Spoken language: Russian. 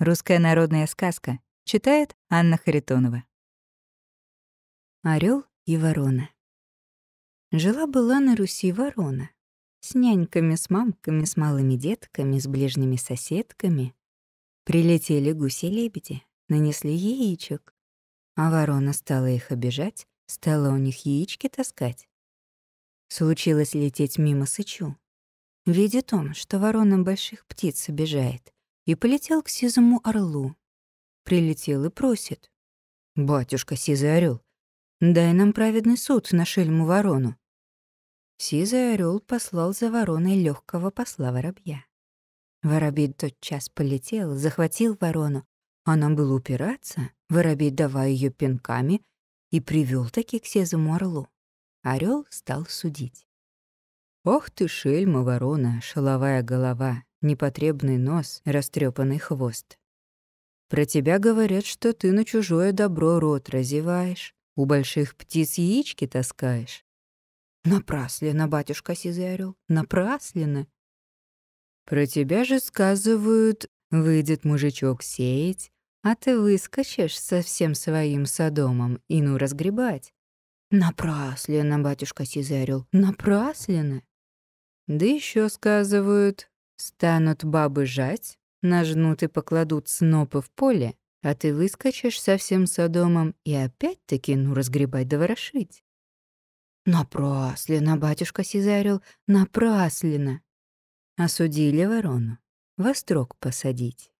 Русская народная сказка. Читает Анна Харитонова. Орел и ворона. Жила-была на Руси ворона. С няньками, с мамками, с малыми детками, с ближними соседками. Прилетели гуси-лебеди, нанесли яичек. А ворона стала их обижать, стала у них яички таскать. Случилось лететь мимо сычу. Видит он, что ворона больших птиц обижает — и полетел к сизому орлу. Прилетел и просит. «Батюшка, сизый орел, дай нам праведный суд на шельму ворону». Сизый орел послал за вороной легкого посла воробья. Воробей тотчас полетел, захватил ворону. Она была упираться, воробей давая ее пинками, и привел таки к сизому орлу. Орел стал судить. «Ох ты, шельма, ворона, шаловая голова, непотребный нос, растрепанный хвост. Про тебя говорят, что ты на чужое добро рот разеваешь, у больших птиц яички таскаешь. Напрасленно, батюшка Сизый Орёл, напрасленно. Про тебя же сказывают, выйдет мужичок сеять, а ты выскочишь со всем своим садомом и ну разгребать. Напрасленно, батюшка Сизый Орёл, Да еще сказывают, Станут бабы жать, нажнут и покладут снопы в поле, а ты выскочишь со всем садомом и опять-таки, ну, разгребать да ворошить. Напрасленно, батюшка Сизарил, напрасленно. Осудили ворону, вострок посадить.